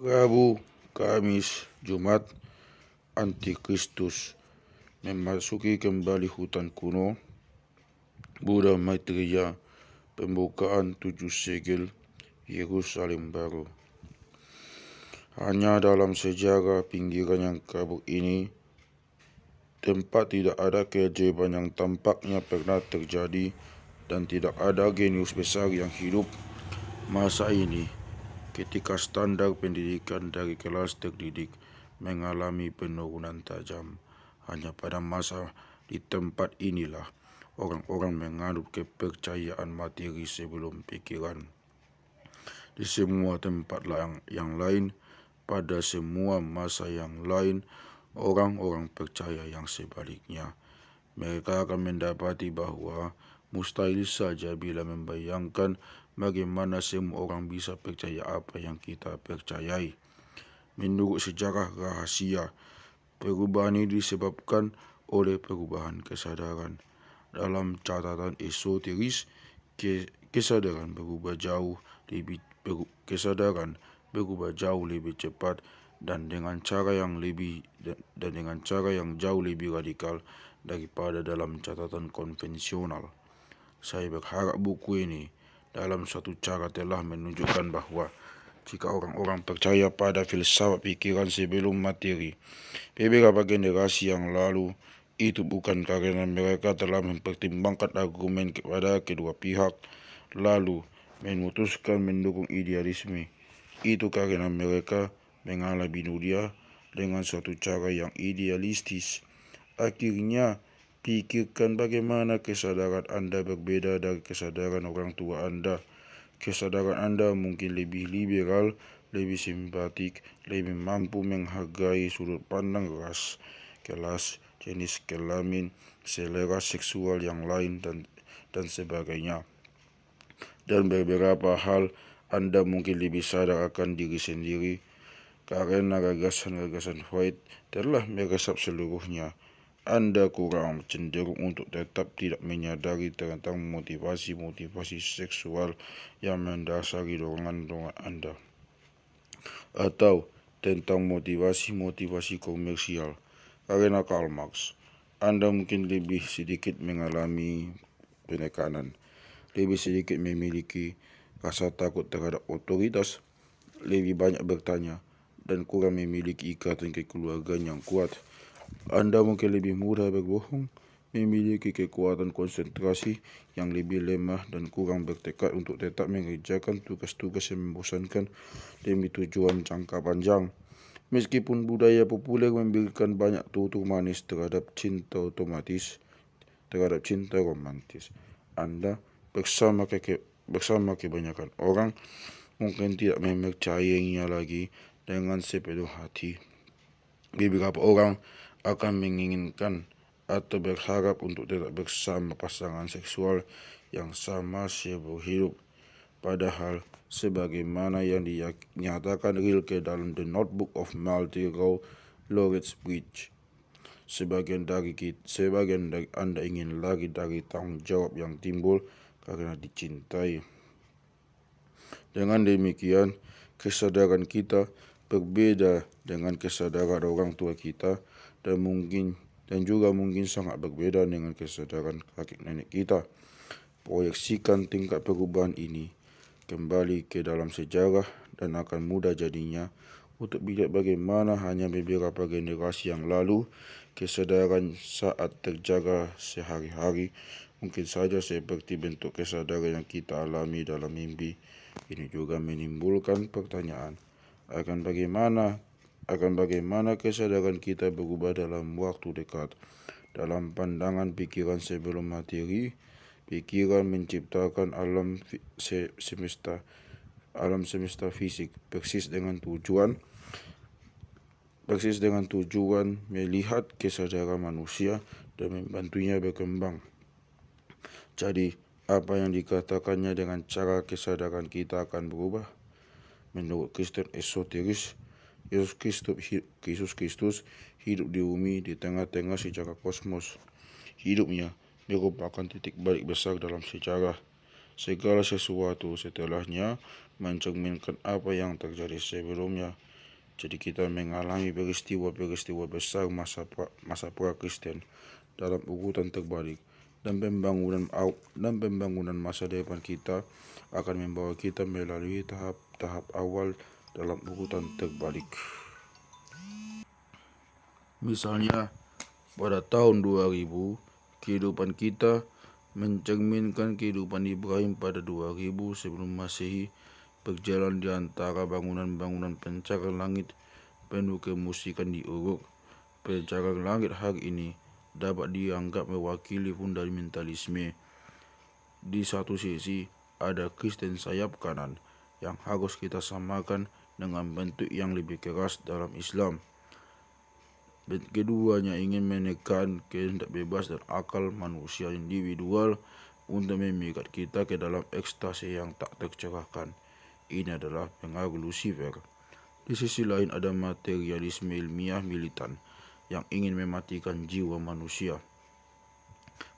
Rabu, Kamis, Jumat, Antikristus memasuki kembali hutan kuno Buddha Maitreya pembukaan tujuh segel Yerusalem baru. Hanya dalam sejarah pinggiran yang kabur ini, tempat tidak ada keajaiban yang tampaknya pernah terjadi dan tidak ada genius besar yang hidup masa ini. ketika standar pendidikan dari kelas terdidik mengalami penurunan tajam. Hanya pada masa di tempat inilah orang-orang menganut kepercayaan materi sebelum pikiran. Di semua tempat yang, yang lain, pada semua masa yang lain, orang-orang percaya yang sebaliknya. Mereka akan mendapati bahwa mustahil saja bila membayangkan Bagaimana semua orang bisa percaya apa yang kita percayai? Menurut sejarah rahasia, perubahan ini disebabkan oleh perubahan kesadaran. Dalam catatan esoteris, kesadaran berubah jauh lebih kesadaran berubah jauh lebih cepat dan dengan cara yang lebih dan dengan cara yang jauh lebih radikal daripada dalam catatan konvensional. Saya berharap buku ini dalam satu cara telah menunjukkan bahwa jika orang-orang percaya pada filsafat pikiran sebelum materi, beberapa generasi yang lalu itu bukan karena mereka telah mempertimbangkan argumen kepada kedua pihak, lalu memutuskan mendukung idealisme. Itu karena mereka mengalami dunia dengan suatu cara yang idealistis. Akhirnya, Pikirkan bagaimana kesadaran Anda berbeda dari kesadaran orang tua Anda. Kesadaran Anda mungkin lebih liberal, lebih simpatik, lebih mampu menghargai sudut pandang ras, kelas, jenis kelamin, selera seksual yang lain, dan, dan sebagainya. Dan beberapa hal, Anda mungkin lebih sadar akan diri sendiri, karena gagasan-gagasan white telah meresap seluruhnya. Anda kurang cenderung untuk tetap tidak menyadari tentang motivasi-motivasi seksual yang mendasari dorongan-dorongan Anda atau tentang motivasi-motivasi komersial. Karena Karl Marx, Anda mungkin lebih sedikit mengalami penekanan, lebih sedikit memiliki rasa takut terhadap otoritas, lebih banyak bertanya, dan kurang memiliki ikatan kekeluargaan yang kuat. Anda mungkin lebih mudah berbohong, memiliki kekuatan konsentrasi yang lebih lemah dan kurang bertekad untuk tetap mengerjakan tugas-tugas yang membosankan demi tujuan jangka panjang. Meskipun budaya populer memberikan banyak tutur manis terhadap cinta otomatis, terhadap cinta romantis, Anda bersama, keke, bersama kebanyakan orang mungkin tidak cahayanya lagi dengan sepenuh hati. Beberapa orang akan menginginkan atau berharap untuk tidak bersama pasangan seksual yang sama sibuk hidup. Padahal, sebagaimana yang dinyatakan Rilke dalam The Notebook of Maltese Row, Lawrence Bridge, sebagian dari kita, sebagian dari Anda ingin lari dari tanggung jawab yang timbul karena dicintai. Dengan demikian, kesadaran kita berbeda dengan kesadaran orang tua kita dan mungkin dan juga mungkin sangat berbeda dengan kesadaran kakek nenek kita. Proyeksikan tingkat perubahan ini kembali ke dalam sejarah dan akan mudah jadinya untuk melihat bagaimana hanya beberapa generasi yang lalu kesadaran saat terjaga sehari-hari mungkin saja seperti bentuk kesadaran yang kita alami dalam mimpi. Ini juga menimbulkan pertanyaan akan bagaimana akan bagaimana kesadaran kita berubah dalam waktu dekat. Dalam pandangan pikiran sebelum materi, pikiran menciptakan alam semesta alam semesta fisik persis dengan tujuan persis dengan tujuan melihat kesadaran manusia dan membantunya berkembang. Jadi, apa yang dikatakannya dengan cara kesadaran kita akan berubah? Menurut Kristen esoteris, Yesus Kristus Yesus Kristus hidup di bumi di tengah-tengah sejarah kosmos. Hidupnya merupakan titik balik besar dalam sejarah. Segala sesuatu setelahnya mencerminkan apa yang terjadi sebelumnya. Jadi kita mengalami peristiwa-peristiwa besar masa pra, masa Kristen dalam urutan terbalik dan pembangunan dan pembangunan masa depan kita akan membawa kita melalui tahap-tahap awal dalam urutan terbalik. Misalnya, pada tahun 2000, kehidupan kita mencerminkan kehidupan Ibrahim pada 2000 sebelum Masehi berjalan di antara bangunan-bangunan pencakar langit penuh kemusikan di Uruk. Pencakar langit hari ini dapat dianggap mewakili fundamentalisme. Di satu sisi, ada Kristen sayap kanan yang harus kita samakan dengan bentuk yang lebih keras dalam Islam. Keduanya ingin menekan kehendak bebas dan akal manusia individual untuk memikat kita ke dalam ekstasi yang tak tercerahkan. Ini adalah pengaruh Lucifer. Di sisi lain ada materialisme ilmiah militan yang ingin mematikan jiwa manusia.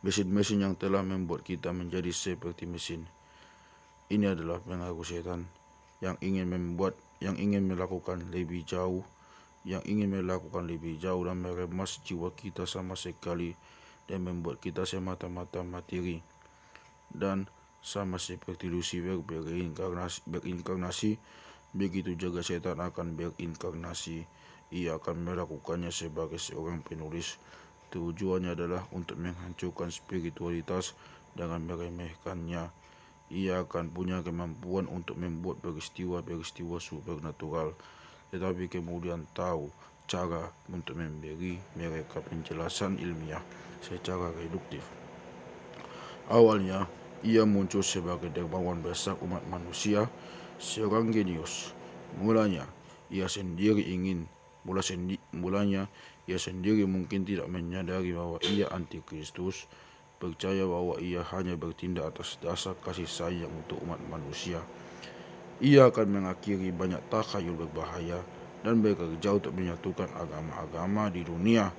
Mesin-mesin yang telah membuat kita menjadi seperti mesin. Ini adalah pengaruh setan yang ingin membuat yang ingin melakukan lebih jauh yang ingin melakukan lebih jauh dan meremas jiwa kita sama sekali dan membuat kita semata-mata materi dan sama seperti Lucifer berinkarnasi, berinkarnasi begitu jaga setan akan berinkarnasi ia akan melakukannya sebagai seorang penulis tujuannya adalah untuk menghancurkan spiritualitas dengan meremehkannya ia akan punya kemampuan untuk membuat peristiwa-peristiwa supernatural, tetapi kemudian tahu cara untuk memberi mereka penjelasan ilmiah secara reduktif. Awalnya, ia muncul sebagai dermawan besar umat manusia, seorang genius. Mulanya, ia sendiri ingin Mula sendi, mulanya, ia sendiri mungkin tidak menyadari bahwa ia antikristus, Percaya bahwa ia hanya bertindak atas dasar kasih sayang untuk umat manusia. Ia akan mengakhiri banyak takhayul berbahaya dan bekerja untuk menyatukan agama-agama di dunia.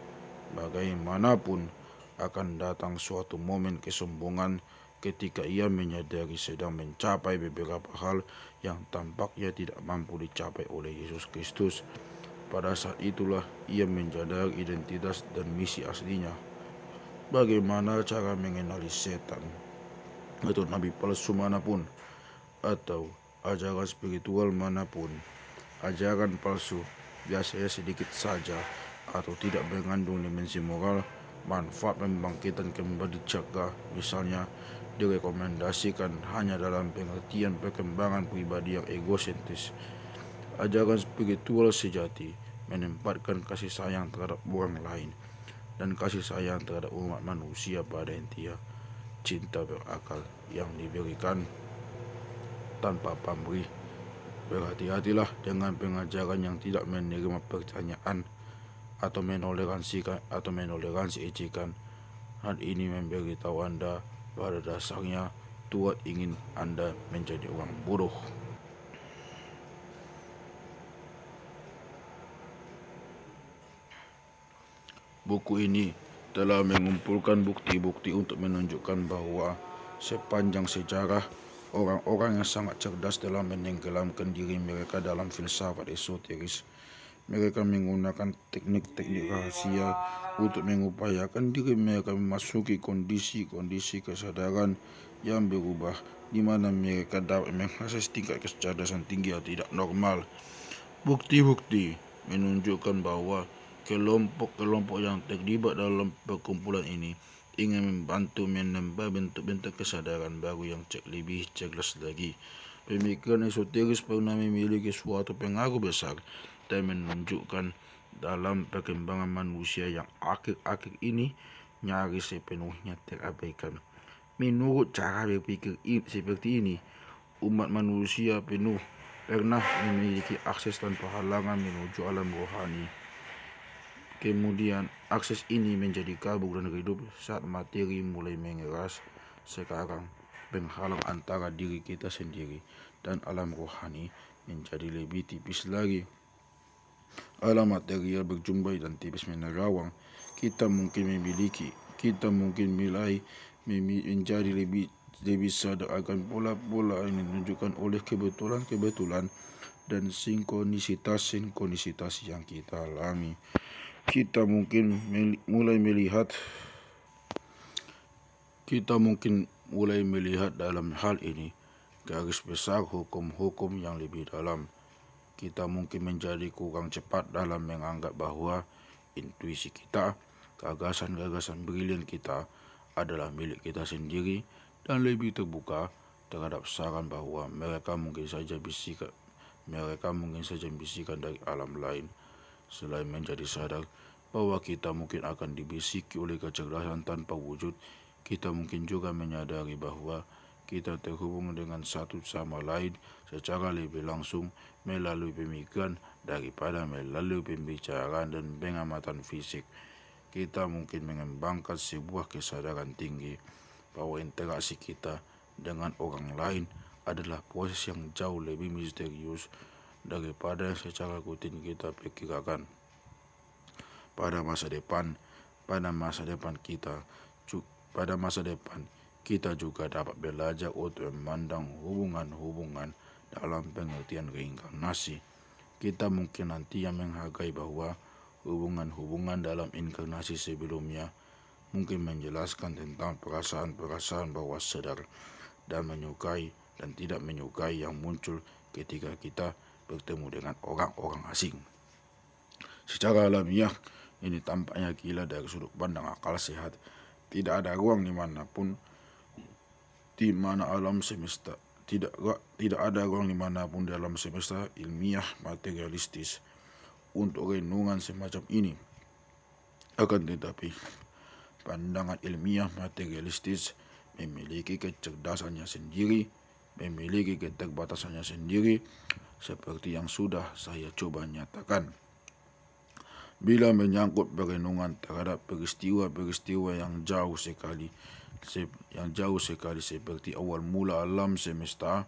Bagaimanapun, akan datang suatu momen kesombongan ketika ia menyadari sedang mencapai beberapa hal yang tampaknya tidak mampu dicapai oleh Yesus Kristus. Pada saat itulah ia menyadari identitas dan misi aslinya bagaimana cara mengenali setan atau nabi palsu manapun atau ajaran spiritual manapun ajaran palsu biasanya sedikit saja atau tidak mengandung dimensi moral manfaat membangkitkan kembali jaga misalnya direkomendasikan hanya dalam pengertian perkembangan pribadi yang egosentris. ajaran spiritual sejati menempatkan kasih sayang terhadap orang lain dan kasih sayang terhadap umat manusia pada intinya cinta berakal yang diberikan tanpa pamrih berhati-hatilah dengan pengajaran yang tidak menerima pertanyaan atau menoleransikan atau menoleransi ejekan hal ini memberitahu anda pada dasarnya Tuhan ingin anda menjadi orang bodoh Buku ini telah mengumpulkan bukti-bukti untuk menunjukkan bahwa sepanjang sejarah orang-orang yang sangat cerdas telah menenggelamkan diri mereka dalam filsafat esoteris. Mereka menggunakan teknik-teknik rahasia untuk mengupayakan diri mereka memasuki kondisi-kondisi kesadaran yang berubah di mana mereka dapat mengakses tingkat kecerdasan tinggi yang tidak normal. Bukti-bukti menunjukkan bahwa kelompok-kelompok yang terlibat dalam perkumpulan ini ingin membantu menambah bentuk-bentuk kesadaran baru yang cek lebih jelas lagi. Pemikiran esoteris pernah memiliki suatu pengaruh besar dan menunjukkan dalam perkembangan manusia yang akhir-akhir ini nyaris sepenuhnya terabaikan. Menurut cara berpikir seperti ini, umat manusia penuh pernah memiliki akses tanpa halangan menuju alam rohani. Kemudian akses ini menjadi kabur dan redup saat materi mulai mengeras sekarang penghalang antara diri kita sendiri dan alam rohani menjadi lebih tipis lagi. Alam material berjumpai dan tipis menerawang, kita mungkin memiliki, kita mungkin nilai menjadi lebih lebih sadar akan pola-pola yang ditunjukkan oleh kebetulan-kebetulan dan sinkronisitas-sinkronisitas yang kita alami kita mungkin mulai melihat kita mungkin mulai melihat dalam hal ini garis besar hukum-hukum yang lebih dalam. Kita mungkin menjadi kurang cepat dalam menganggap bahwa intuisi kita, gagasan-gagasan brilian kita adalah milik kita sendiri dan lebih terbuka terhadap saran bahwa mereka mungkin saja bisikan mereka mungkin saja bisikan dari alam lain. Selain menjadi sadar bahwa kita mungkin akan dibisiki oleh kecerdasan tanpa wujud, kita mungkin juga menyadari bahwa kita terhubung dengan satu sama lain secara lebih langsung melalui pemikiran daripada melalui pembicaraan dan pengamatan fisik. Kita mungkin mengembangkan sebuah kesadaran tinggi bahwa interaksi kita dengan orang lain adalah proses yang jauh lebih misterius daripada yang secara rutin kita perkirakan. Pada masa depan, pada masa depan kita, pada masa depan kita juga dapat belajar untuk memandang hubungan-hubungan dalam pengertian reinkarnasi. Kita mungkin nanti yang menghargai bahwa hubungan-hubungan dalam inkarnasi sebelumnya mungkin menjelaskan tentang perasaan-perasaan bawah sadar dan menyukai dan tidak menyukai yang muncul ketika kita bertemu dengan orang-orang asing. Secara alamiah, ini tampaknya gila dari sudut pandang akal sehat. Tidak ada ruang dimanapun di mana alam semesta tidak tidak ada ruang dimanapun dalam semesta ilmiah materialistis untuk renungan semacam ini. Akan tetapi, pandangan ilmiah materialistis memiliki kecerdasannya sendiri memiliki keterbatasannya sendiri seperti yang sudah saya coba nyatakan. Bila menyangkut perenungan terhadap peristiwa-peristiwa yang jauh sekali yang jauh sekali seperti awal mula alam semesta,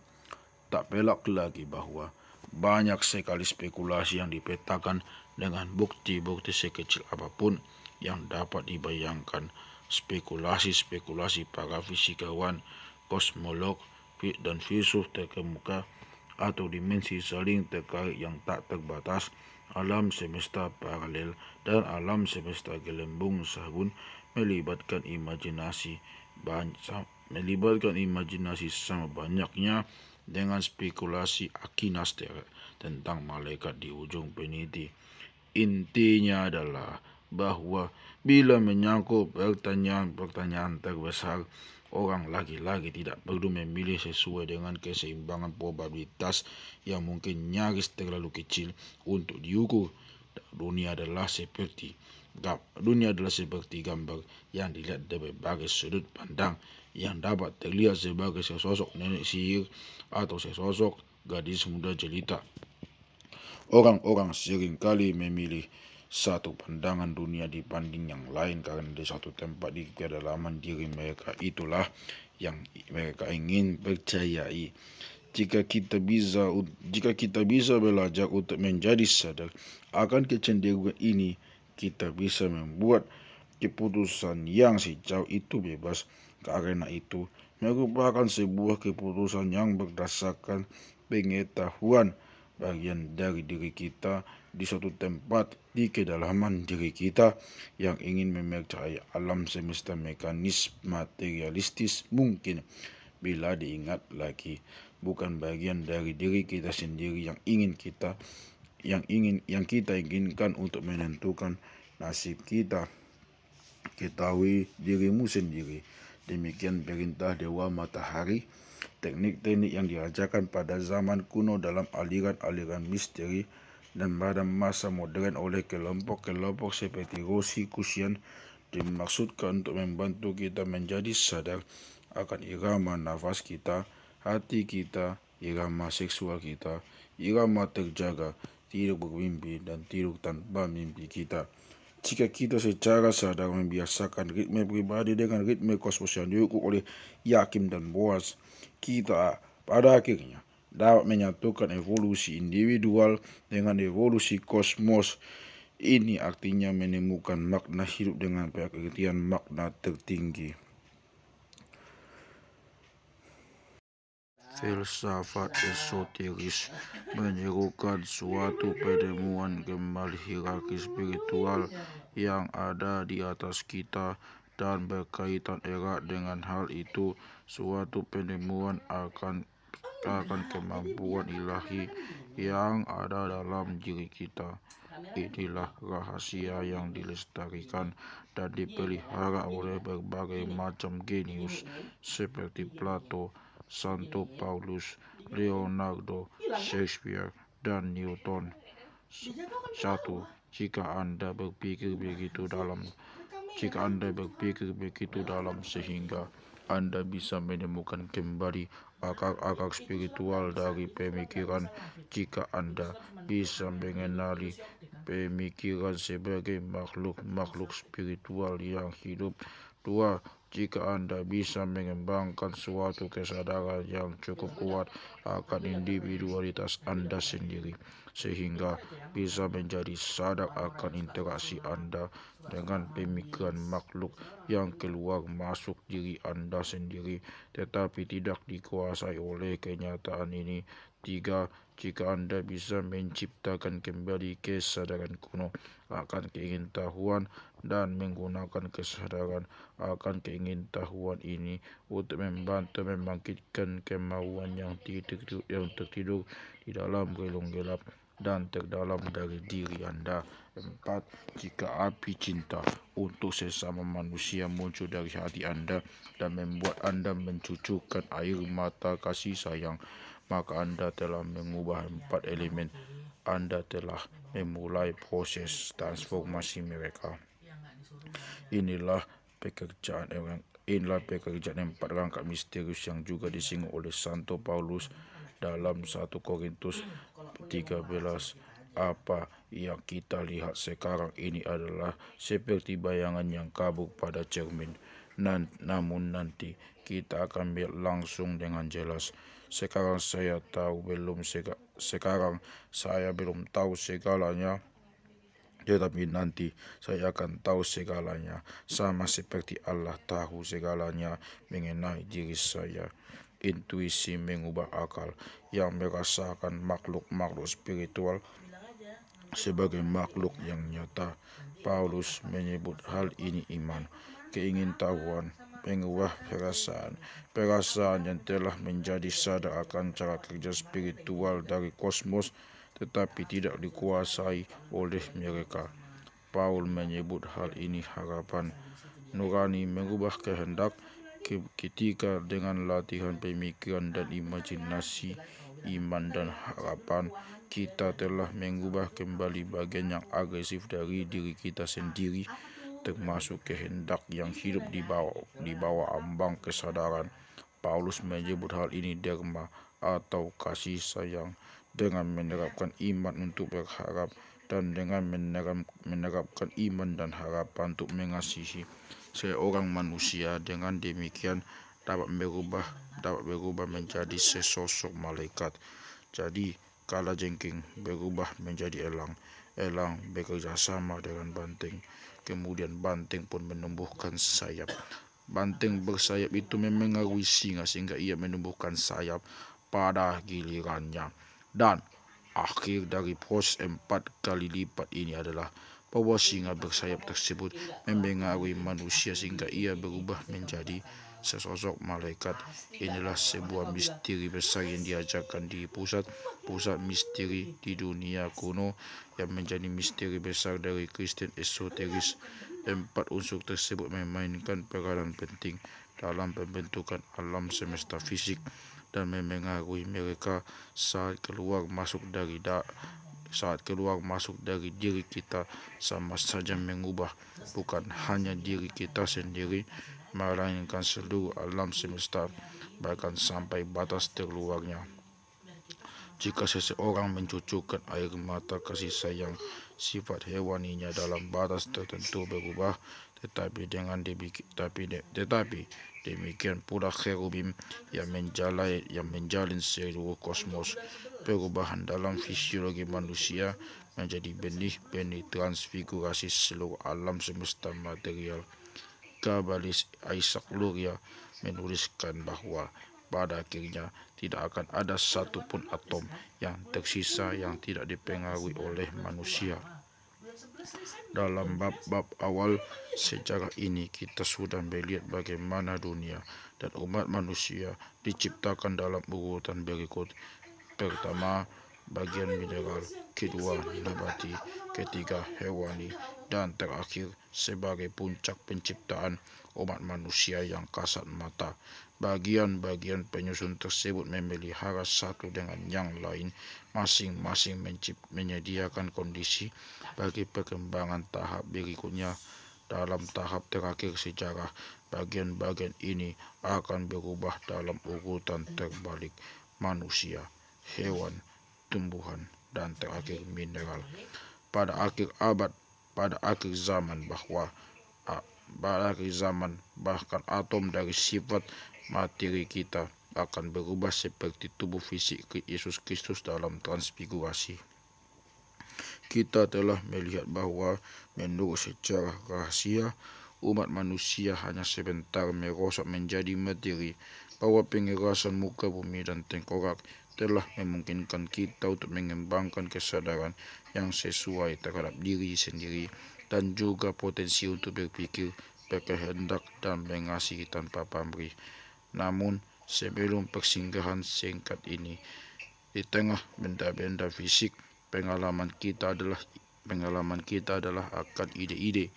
tak pelak lagi bahwa banyak sekali spekulasi yang dipetakan dengan bukti-bukti sekecil apapun yang dapat dibayangkan. Spekulasi-spekulasi para fisikawan, kosmolog, dan filsuf terkemuka atau dimensi saling terkait yang tak terbatas alam semesta paralel dan alam semesta gelembung sabun melibatkan imajinasi banyak melibatkan imajinasi sama banyaknya dengan spekulasi akinas tentang malaikat di ujung peniti. Intinya adalah bahwa bila menyangkut pertanyaan-pertanyaan terbesar Orang lagi-lagi tidak perlu memilih sesuai dengan keseimbangan probabilitas yang mungkin nyaris terlalu kecil untuk diukur. Dunia adalah seperti dunia adalah seperti gambar yang dilihat dari berbagai sudut pandang yang dapat terlihat sebagai sesosok nenek sihir atau sesosok gadis muda jelita. Orang-orang seringkali memilih satu pandangan dunia dibanding yang lain karena di satu tempat di kedalaman diri mereka itulah yang mereka ingin percayai jika kita bisa jika kita bisa belajar untuk menjadi sadar akan kecenderungan ini kita bisa membuat keputusan yang sejauh itu bebas karena itu merupakan sebuah keputusan yang berdasarkan pengetahuan bagian dari diri kita di suatu tempat di kedalaman diri kita yang ingin memercayai alam semesta mekanis materialistis mungkin bila diingat lagi bukan bagian dari diri kita sendiri yang ingin kita yang ingin yang kita inginkan untuk menentukan nasib kita ketahui dirimu sendiri demikian perintah dewa matahari teknik-teknik yang diajarkan pada zaman kuno dalam aliran-aliran misteri dan badan masa modern oleh kelompok-kelompok seperti Rossi Kusian dimaksudkan untuk membantu kita menjadi sadar akan irama nafas kita, hati kita, irama seksual kita, irama terjaga, tidur bermimpi, dan tidur tanpa mimpi kita. Jika kita secara sadar membiasakan ritme pribadi dengan ritme kosmos yang diukur oleh Yakim dan Boaz, kita pada akhirnya dapat menyatukan evolusi individual dengan evolusi kosmos. Ini artinya menemukan makna hidup dengan pengertian makna tertinggi. Filsafat esoteris menyerukan suatu penemuan kembali hierarki spiritual yang ada di atas kita dan berkaitan erat dengan hal itu. Suatu penemuan akan menciptakan kemampuan ilahi yang ada dalam diri kita. Inilah rahasia yang dilestarikan dan dipelihara oleh berbagai macam genius seperti Plato, Santo Paulus, Leonardo, Shakespeare, dan Newton. Satu, jika Anda berpikir begitu dalam jika Anda berpikir begitu dalam sehingga Anda bisa menemukan kembali akar-akar spiritual dari pemikiran jika Anda bisa mengenali pemikiran sebagai makhluk-makhluk spiritual yang hidup Dua, jika Anda bisa mengembangkan suatu kesadaran yang cukup kuat akan individualitas Anda sendiri, sehingga bisa menjadi sadar akan interaksi Anda dengan pemikiran makhluk yang keluar masuk diri Anda sendiri, tetapi tidak dikuasai oleh kenyataan ini. Tiga, jika Anda bisa menciptakan kembali kesadaran kuno akan keingintahuan dan menggunakan kesadaran akan keingintahuan ini untuk membantu membangkitkan kemauan yang tertidur, yang tertidur di dalam relung gelap dan terdalam dari diri Anda. Empat, jika api cinta untuk sesama manusia muncul dari hati Anda dan membuat Anda mencucurkan air mata kasih sayang, maka Anda telah mengubah empat elemen. Anda telah memulai proses transformasi mereka. Inilah pekerjaan yang, inilah pekerjaan empat rangkap misterius yang juga disinggung oleh Santo Paulus dalam 1 Korintus 13 apa yang kita lihat sekarang ini adalah seperti bayangan yang kabur pada cermin. Nan, namun nanti kita akan melihat langsung dengan jelas. Sekarang saya tahu belum sekarang saya belum tahu segalanya. Tetapi nanti saya akan tahu segalanya, sama seperti Allah tahu segalanya mengenai diri saya. Intuisi mengubah akal yang merasakan makhluk-makhluk spiritual sebagai makhluk yang nyata. Paulus menyebut hal ini iman, keingintahuan, mengubah perasaan. Perasaan yang telah menjadi sadar akan cara kerja spiritual dari kosmos tetapi tidak dikuasai oleh mereka. Paul menyebut hal ini harapan nurani mengubah kehendak ketika dengan latihan pemikiran dan imajinasi iman dan harapan kita telah mengubah kembali bagian yang agresif dari diri kita sendiri termasuk kehendak yang hidup di bawah di bawah ambang kesadaran. Paulus menyebut hal ini derma atau kasih sayang dengan menerapkan iman untuk berharap dan dengan menerapkan iman dan harapan untuk mengasihi seorang manusia dengan demikian dapat berubah dapat berubah menjadi sesosok malaikat jadi kala jengking berubah menjadi elang elang bekerja sama dengan banting kemudian banteng pun menumbuhkan sayap. Banteng bersayap itu memengaruhi singa sehingga ia menumbuhkan sayap pada gilirannya. Dan akhir dari pos empat kali lipat ini adalah bahwa singa bersayap tersebut memengaruhi manusia sehingga ia berubah menjadi sesosok malaikat. Inilah sebuah misteri besar yang diajarkan di pusat-pusat misteri di dunia kuno yang menjadi misteri besar dari Kristen esoteris. Empat unsur tersebut memainkan peranan penting dalam pembentukan alam semesta fisik dan memengaruhi mereka saat keluar masuk dari da saat keluar masuk dari diri kita sama saja mengubah bukan hanya diri kita sendiri melainkan seluruh alam semesta bahkan sampai batas terluarnya. Jika seseorang mencucukkan air mata kasih sayang, sifat hewaninya dalam batas tertentu berubah. Tetapi dengan demikian, tetapi, tetapi demikian pula kerubim yang menjalai yang menjalin seluruh kosmos perubahan dalam fisiologi manusia menjadi benih-benih transfigurasi seluruh alam semesta material. Kabalis Isaac Luria menuliskan bahawa pada akhirnya tidak akan ada satupun atom yang tersisa yang tidak dipengaruhi oleh manusia. Dalam bab-bab awal sejarah ini kita sudah melihat bagaimana dunia dan umat manusia diciptakan dalam urutan berikut. Pertama, bagian mineral, kedua nabati, ketiga hewani, dan terakhir sebagai puncak penciptaan umat manusia yang kasat mata. Bagian-bagian penyusun tersebut memelihara satu dengan yang lain, masing-masing menyediakan kondisi bagi perkembangan tahap berikutnya dalam tahap terakhir sejarah bagian-bagian ini akan berubah dalam urutan terbalik manusia, hewan, tumbuhan, dan terakhir mineral. Pada akhir abad, pada akhir zaman bahwa pada akhir zaman bahkan atom dari sifat materi kita akan berubah seperti tubuh fisik ke Yesus Kristus dalam transfigurasi. Kita telah melihat bahwa menurut sejarah rahasia, umat manusia hanya sebentar merosot menjadi materi bahwa pengerasan muka bumi dan tengkorak telah memungkinkan kita untuk mengembangkan kesadaran yang sesuai terhadap diri sendiri dan juga potensi untuk berpikir, berkehendak dan mengasihi tanpa pamrih. Namun, sebelum persinggahan singkat ini, di tengah benda-benda fisik, pengalaman kita adalah pengalaman kita adalah akan ide-ide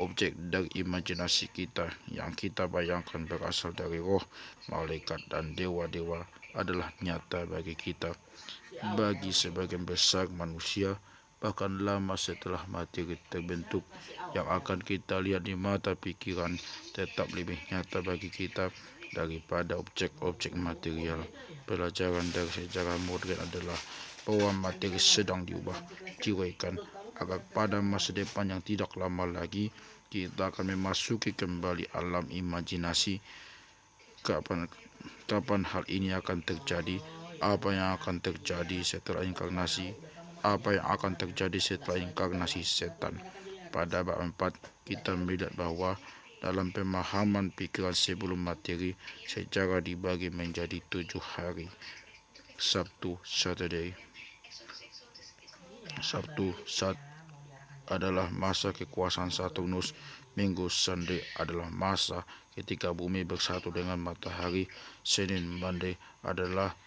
objek dari imajinasi kita yang kita bayangkan berasal dari roh, malaikat, dan dewa-dewa adalah nyata bagi kita. Bagi sebagian besar manusia, bahkan lama setelah materi terbentuk yang akan kita lihat di mata pikiran tetap lebih nyata bagi kita daripada objek-objek material. Pelajaran dari sejarah modern adalah bahwa materi sedang diubah, diraikan, agar pada masa depan yang tidak lama lagi, kita akan memasuki kembali alam imajinasi. Kapan, kapan hal ini akan terjadi, apa yang akan terjadi setelah inkarnasi, apa yang akan terjadi setelah inkarnasi setan. Pada bab 4, kita melihat bahwa dalam pemahaman pikiran sebelum materi secara dibagi menjadi tujuh hari Sabtu Saturday Sabtu Sat adalah masa kekuasaan Saturnus Minggu Sunday adalah masa ketika bumi bersatu dengan matahari Senin Monday adalah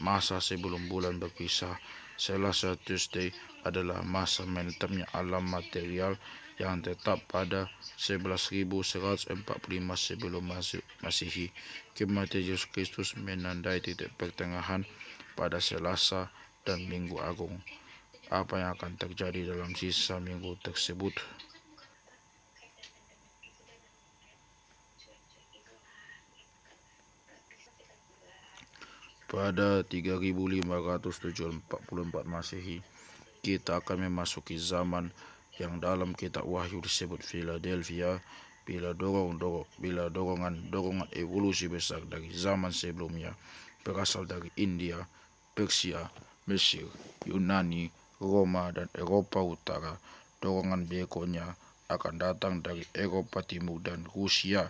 masa sebelum bulan berpisah Selasa Tuesday adalah masa menetapnya alam material yang tetap pada 11.145 sebelum Masehi. Kematian Yesus Kristus menandai titik pertengahan pada Selasa dan Minggu Agung. Apa yang akan terjadi dalam sisa minggu tersebut? Pada 3574 Masehi, kita akan memasuki zaman yang dalam kitab wahyu disebut Philadelphia bila dorong dorong bila dorongan dorongan evolusi besar dari zaman sebelumnya berasal dari India, Persia, Mesir, Yunani, Roma dan Eropa Utara. Dorongan berikutnya akan datang dari Eropa Timur dan Rusia.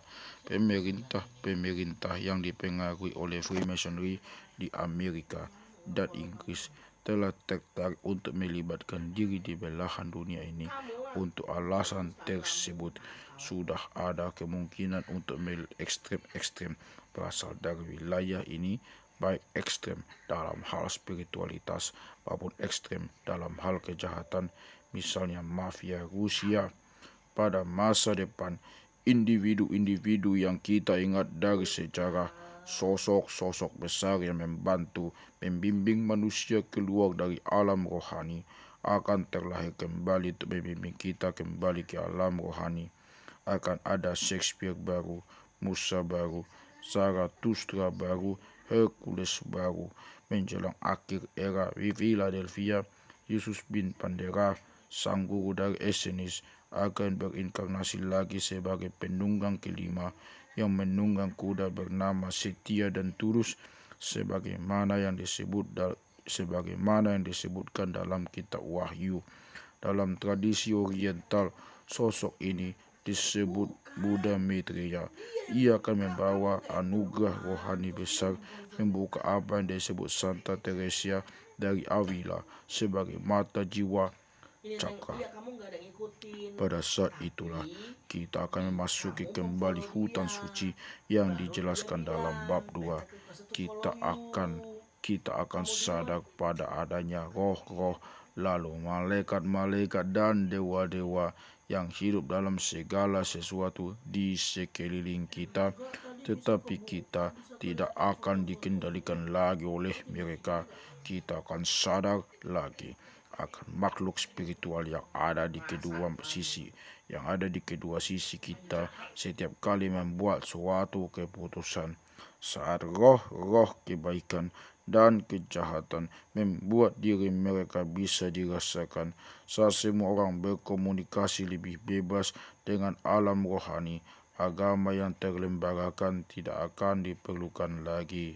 Pemerintah-pemerintah yang dipengaruhi oleh Freemasonry di Amerika dan Inggris telah tertarik untuk melibatkan diri di belahan dunia ini untuk alasan tersebut sudah ada kemungkinan untuk ekstrem-ekstrem berasal dari wilayah ini baik ekstrem dalam hal spiritualitas maupun ekstrem dalam hal kejahatan misalnya mafia Rusia pada masa depan individu-individu yang kita ingat dari sejarah sosok-sosok besar yang membantu membimbing manusia keluar dari alam rohani akan terlahir kembali untuk membimbing kita kembali ke alam rohani. Akan ada Shakespeare baru, Musa baru, Zarathustra baru, Hercules baru. Menjelang akhir era Philadelphia, Yesus bin Pandera, sang guru dari Essenis, akan berinkarnasi lagi sebagai penunggang kelima yang menunggang kuda bernama Setia dan Turus sebagaimana yang disebut sebagaimana yang disebutkan dalam kitab Wahyu. Dalam tradisi oriental, sosok ini disebut Buddha Maitreya. Ia akan membawa anugerah rohani besar membuka apa yang disebut Santa Teresa dari Avila sebagai mata jiwa Iya, pada saat itulah kita akan memasuki kembali hutan suci yang dijelaskan dalam bab 2. Kita akan kita akan sadar pada adanya roh-roh lalu malaikat-malaikat dan dewa-dewa yang hidup dalam segala sesuatu di sekeliling kita tetapi kita tidak akan dikendalikan lagi oleh mereka kita akan sadar lagi akan makhluk spiritual yang ada di kedua sisi, yang ada di kedua sisi kita setiap kali membuat suatu keputusan. Saat roh-roh kebaikan dan kejahatan membuat diri mereka bisa dirasakan saat semua orang berkomunikasi lebih bebas dengan alam rohani, agama yang terlembagakan tidak akan diperlukan lagi.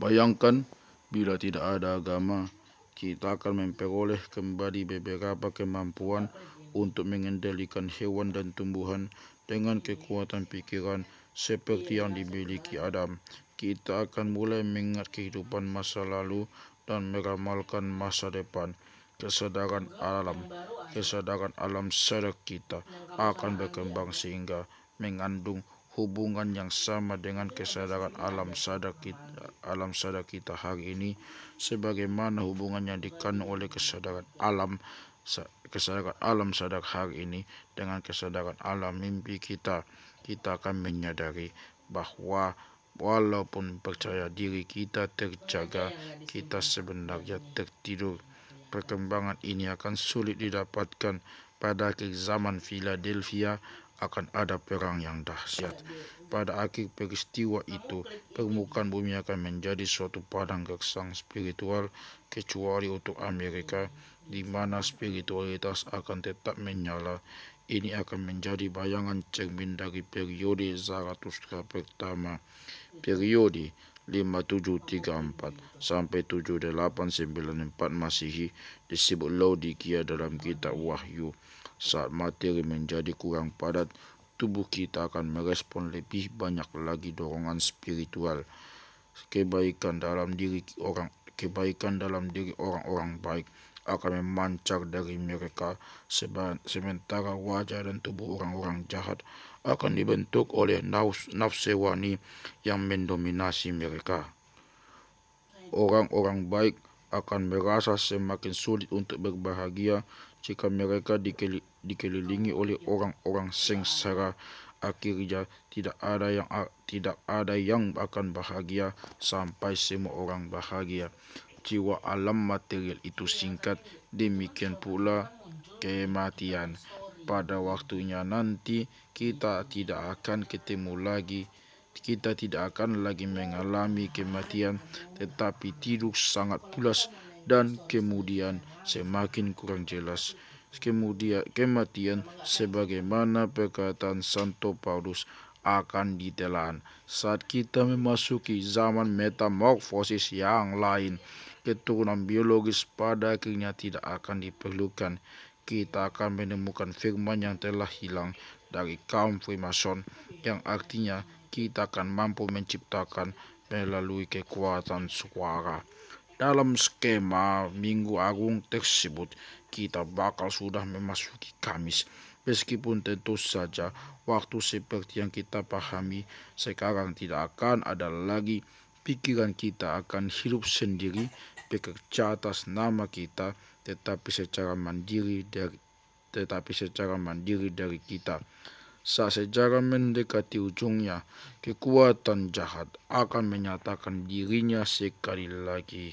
Bayangkan bila tidak ada agama, kita akan memperoleh kembali beberapa kemampuan untuk mengendalikan hewan dan tumbuhan dengan kekuatan pikiran seperti yang dimiliki Adam. Kita akan mulai mengingat kehidupan masa lalu dan meramalkan masa depan. Kesadaran alam, kesadaran alam sadar kita akan berkembang sehingga mengandung hubungan yang sama dengan kesadaran alam sadar kita, alam sadar kita hari ini sebagaimana hubungan yang dikandung oleh kesadaran alam kesadaran alam sadar hari ini dengan kesadaran alam mimpi kita kita akan menyadari bahwa walaupun percaya diri kita terjaga kita sebenarnya tertidur perkembangan ini akan sulit didapatkan pada akhir zaman Philadelphia akan ada perang yang dahsyat. Pada akhir peristiwa itu, permukaan bumi akan menjadi suatu padang gersang spiritual kecuali untuk Amerika, di mana spiritualitas akan tetap menyala. Ini akan menjadi bayangan cermin dari periode Zarathustra pertama, periode 5734 sampai 7894 Masihi disebut Laodikia dalam kitab Wahyu. Saat materi menjadi kurang padat, tubuh kita akan merespon lebih banyak lagi dorongan spiritual. Kebaikan dalam diri orang kebaikan dalam diri orang-orang baik akan memancar dari mereka sementara wajah dan tubuh orang-orang jahat akan dibentuk oleh nafsu wani yang mendominasi mereka. Orang-orang baik akan merasa semakin sulit untuk berbahagia jika mereka dikelilingi oleh orang-orang sengsara akhirnya tidak ada yang tidak ada yang akan bahagia sampai semua orang bahagia jiwa alam material itu singkat demikian pula kematian pada waktunya nanti kita tidak akan ketemu lagi kita tidak akan lagi mengalami kematian tetapi tidur sangat pulas dan kemudian semakin kurang jelas kemudian kematian sebagaimana perkataan Santo Paulus akan ditelan saat kita memasuki zaman metamorfosis yang lain keturunan biologis pada akhirnya tidak akan diperlukan kita akan menemukan firman yang telah hilang dari kaum Freemason yang artinya kita akan mampu menciptakan melalui kekuatan suara dalam skema Minggu Agung tersebut kita bakal sudah memasuki Kamis. Meskipun tentu saja waktu seperti yang kita pahami sekarang tidak akan ada lagi pikiran kita akan hidup sendiri bekerja atas nama kita tetapi secara mandiri dari tetapi secara mandiri dari kita. Saat sejarah mendekati ujungnya, kekuatan jahat akan menyatakan dirinya sekali lagi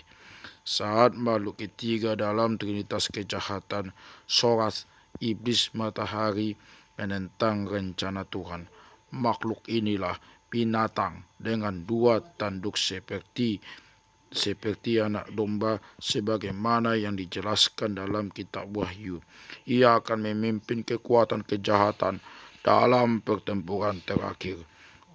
saat makhluk ketiga dalam Trinitas kejahatan, soras, iblis, matahari, menentang rencana Tuhan. Makhluk inilah binatang dengan dua tanduk seperti seperti anak domba sebagaimana yang dijelaskan dalam kitab Wahyu. Ia akan memimpin kekuatan kejahatan dalam pertempuran terakhir.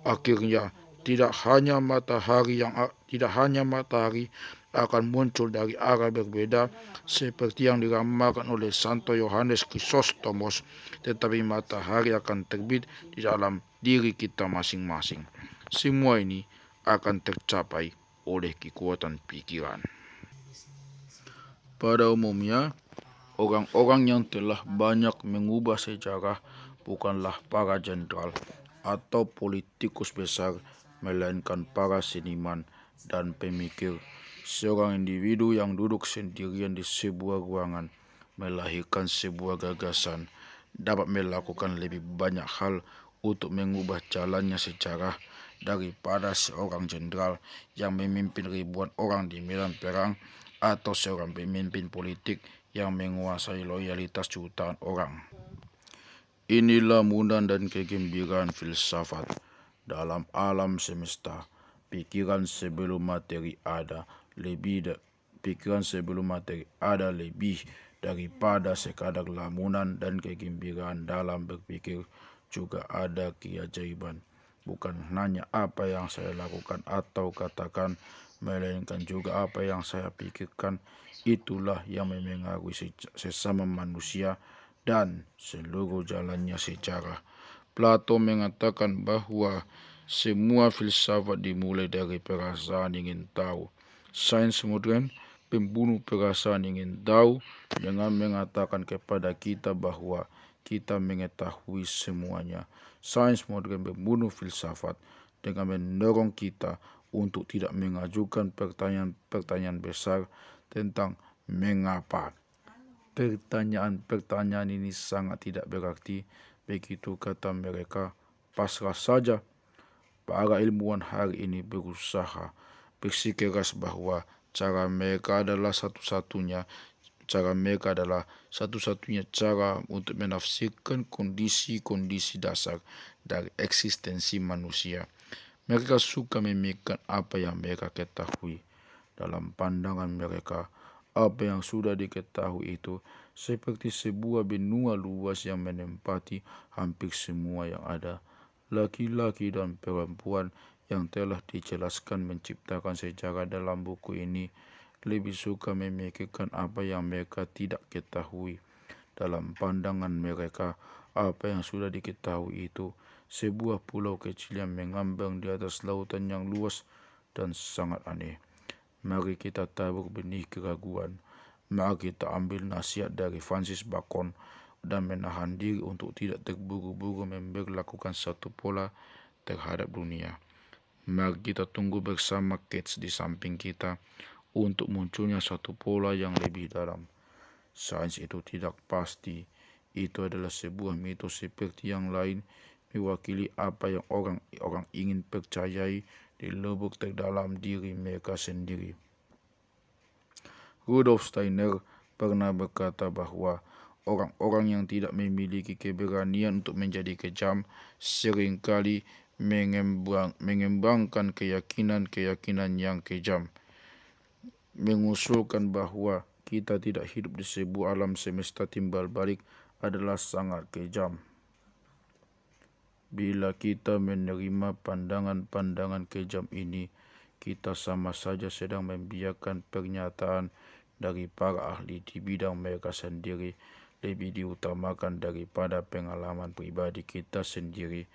Akhirnya tidak hanya matahari yang tidak hanya matahari akan muncul dari arah berbeda seperti yang diramalkan oleh Santo Yohanes Krisostomos, tetapi matahari akan terbit di dalam diri kita masing-masing. Semua ini akan tercapai oleh kekuatan pikiran. Pada umumnya, orang-orang yang telah banyak mengubah sejarah bukanlah para jenderal atau politikus besar, melainkan para seniman dan pemikir Seorang individu yang duduk sendirian di sebuah ruangan melahirkan sebuah gagasan dapat melakukan lebih banyak hal untuk mengubah jalannya sejarah daripada seorang jenderal yang memimpin ribuan orang di medan perang atau seorang pemimpin politik yang menguasai loyalitas jutaan orang. Inilah mudan dan kegembiraan filsafat dalam alam semesta, pikiran sebelum materi ada, lebih pikiran sebelum materi ada lebih daripada sekadar lamunan dan kegembiraan dalam berpikir juga ada keajaiban. Bukan hanya apa yang saya lakukan atau katakan, melainkan juga apa yang saya pikirkan. Itulah yang memengaruhi sesama manusia dan seluruh jalannya sejarah. Plato mengatakan bahwa semua filsafat dimulai dari perasaan ingin tahu. Sains modern pembunuh perasaan ingin tahu dengan mengatakan kepada kita bahwa kita mengetahui semuanya. Sains modern pembunuh filsafat dengan mendorong kita untuk tidak mengajukan pertanyaan-pertanyaan besar tentang mengapa. Pertanyaan-pertanyaan ini sangat tidak berarti, begitu kata mereka. Pasrah saja. Para ilmuwan hari ini berusaha Fiksi bahwa cara mereka adalah satu-satunya cara mereka adalah satu-satunya cara untuk menafsirkan kondisi-kondisi dasar dari eksistensi manusia. Mereka suka memikirkan apa yang mereka ketahui. Dalam pandangan mereka, apa yang sudah diketahui itu seperti sebuah benua luas yang menempati hampir semua yang ada. Laki-laki dan perempuan yang telah dijelaskan menciptakan sejarah dalam buku ini lebih suka memikirkan apa yang mereka tidak ketahui. Dalam pandangan mereka, apa yang sudah diketahui itu sebuah pulau kecil yang mengambang di atas lautan yang luas dan sangat aneh. Mari kita tabur benih keraguan. Mari kita ambil nasihat dari Francis Bacon dan menahan diri untuk tidak terburu-buru memperlakukan satu pola terhadap dunia. Mari kita tunggu bersama Cage di samping kita untuk munculnya satu pola yang lebih dalam. Sains itu tidak pasti. Itu adalah sebuah mitos seperti yang lain mewakili apa yang orang-orang ingin percayai di lubuk terdalam diri mereka sendiri. Rudolf Steiner pernah berkata bahwa orang-orang yang tidak memiliki keberanian untuk menjadi kejam seringkali mengembang, mengembangkan keyakinan-keyakinan yang kejam, mengusulkan bahwa kita tidak hidup di sebuah alam semesta timbal balik adalah sangat kejam. Bila kita menerima pandangan-pandangan kejam ini, kita sama saja sedang membiarkan pernyataan dari para ahli di bidang mereka sendiri lebih diutamakan daripada pengalaman pribadi kita sendiri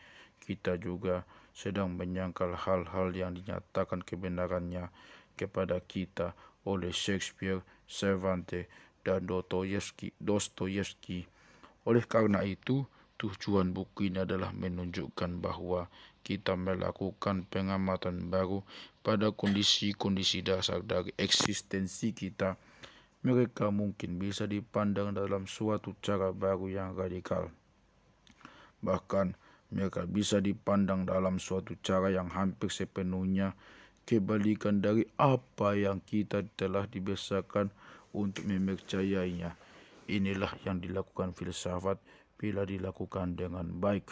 kita juga sedang menyangkal hal-hal yang dinyatakan kebenarannya kepada kita oleh Shakespeare, Cervantes, dan Dostoyevsky. Dostoyevsky. Oleh karena itu, tujuan buku ini adalah menunjukkan bahwa kita melakukan pengamatan baru pada kondisi-kondisi dasar dari eksistensi kita. Mereka mungkin bisa dipandang dalam suatu cara baru yang radikal. Bahkan, mereka bisa dipandang dalam suatu cara yang hampir sepenuhnya kebalikan dari apa yang kita telah dibesarkan untuk mempercayainya. Inilah yang dilakukan filsafat bila dilakukan dengan baik.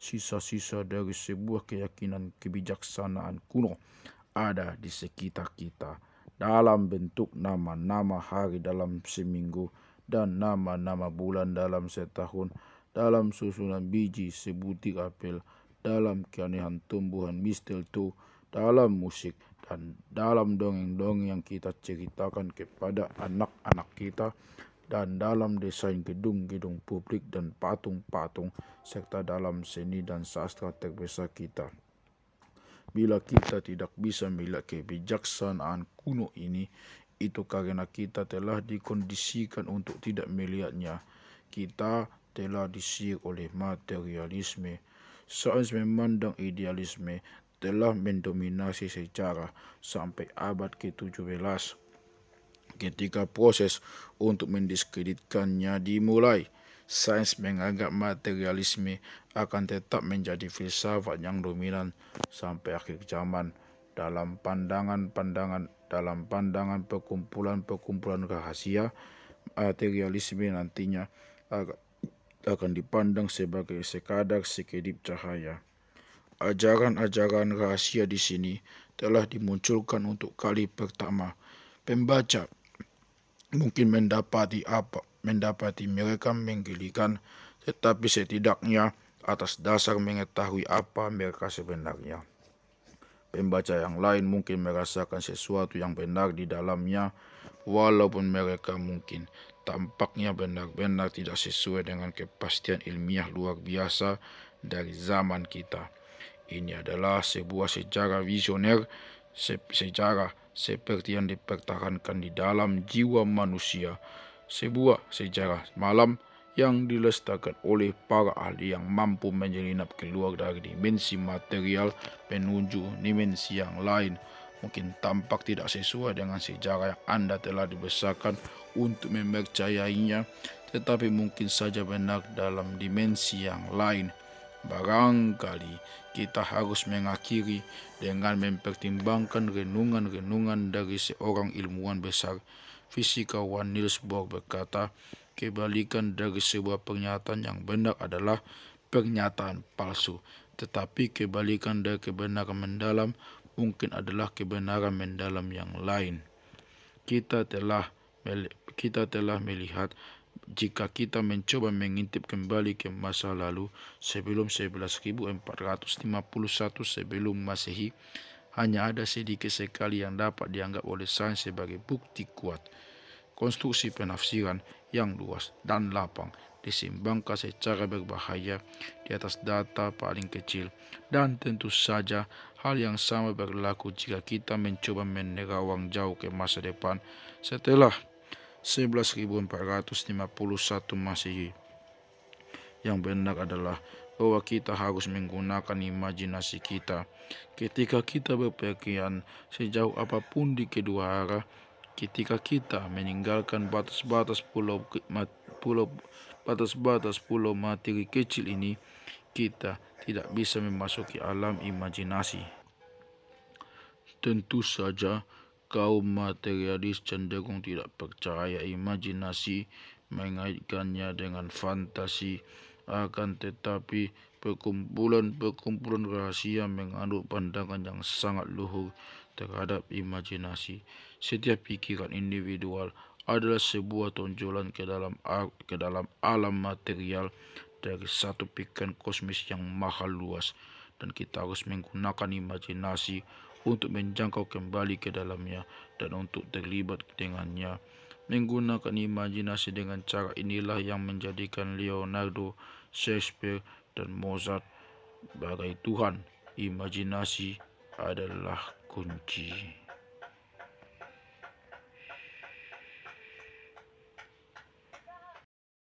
Sisa-sisa dari sebuah keyakinan kebijaksanaan kuno ada di sekitar kita dalam bentuk nama-nama hari dalam seminggu dan nama-nama bulan dalam setahun dalam susunan biji sebutik apel, dalam keanehan tumbuhan misteltoe, dalam musik, dan dalam dongeng-dongeng yang kita ceritakan kepada anak-anak kita, dan dalam desain gedung-gedung publik dan patung-patung, serta dalam seni dan sastra terbesar kita. Bila kita tidak bisa melihat kebijaksanaan kuno ini, itu karena kita telah dikondisikan untuk tidak melihatnya. Kita telah disiik oleh materialisme, sains memandang idealisme telah mendominasi sejarah sampai abad ke-17. Ketika proses untuk mendiskreditkannya dimulai, sains menganggap materialisme akan tetap menjadi filsafat yang dominan sampai akhir zaman dalam pandangan-pandangan dalam pandangan perkumpulan-perkumpulan rahasia materialisme nantinya agak akan dipandang sebagai sekadar sekedip cahaya. Ajaran-ajaran rahasia di sini telah dimunculkan untuk kali pertama. Pembaca mungkin mendapati apa mendapati mereka menggelikan, tetapi setidaknya atas dasar mengetahui apa mereka sebenarnya. Pembaca yang lain mungkin merasakan sesuatu yang benar di dalamnya, walaupun mereka mungkin Tampaknya benar-benar tidak sesuai dengan kepastian ilmiah luar biasa dari zaman kita. Ini adalah sebuah sejarah visioner, se sejarah seperti yang dipertahankan di dalam jiwa manusia. Sebuah sejarah malam yang dilestarikan oleh para ahli yang mampu menyelinap keluar dari dimensi material menuju dimensi yang lain mungkin tampak tidak sesuai dengan sejarah yang Anda telah dibesarkan untuk mempercayainya, tetapi mungkin saja benar dalam dimensi yang lain. Barangkali kita harus mengakhiri dengan mempertimbangkan renungan-renungan dari seorang ilmuwan besar. Fisikawan Niels Bohr berkata, kebalikan dari sebuah pernyataan yang benar adalah pernyataan palsu. Tetapi kebalikan dari kebenaran mendalam mungkin adalah kebenaran mendalam yang lain. Kita telah kita telah melihat jika kita mencoba mengintip kembali ke masa lalu sebelum 11.451 sebelum Masehi, hanya ada sedikit sekali yang dapat dianggap oleh sains sebagai bukti kuat. Konstruksi penafsiran yang luas dan lapang disimbangkan secara berbahaya di atas data paling kecil. Dan tentu saja hal yang sama berlaku jika kita mencoba menerawang jauh ke masa depan setelah 11.451 Masehi. Yang benar adalah bahwa kita harus menggunakan imajinasi kita. Ketika kita berpergian sejauh apapun di kedua arah, ketika kita meninggalkan batas-batas pulau pulau batas-batas pulau materi kecil ini, kita tidak bisa memasuki alam imajinasi. Tentu saja, kaum materialis cenderung tidak percaya imajinasi, mengaitkannya dengan fantasi, akan tetapi perkumpulan-perkumpulan rahasia mengandung pandangan yang sangat luhur terhadap imajinasi. Setiap pikiran individual adalah sebuah tonjolan ke dalam ke dalam alam material dari satu pikiran kosmis yang maha luas dan kita harus menggunakan imajinasi untuk menjangkau kembali ke dalamnya dan untuk terlibat dengannya. Menggunakan imajinasi dengan cara inilah yang menjadikan Leonardo, Shakespeare, dan Mozart bagai Tuhan. Imajinasi adalah kunci.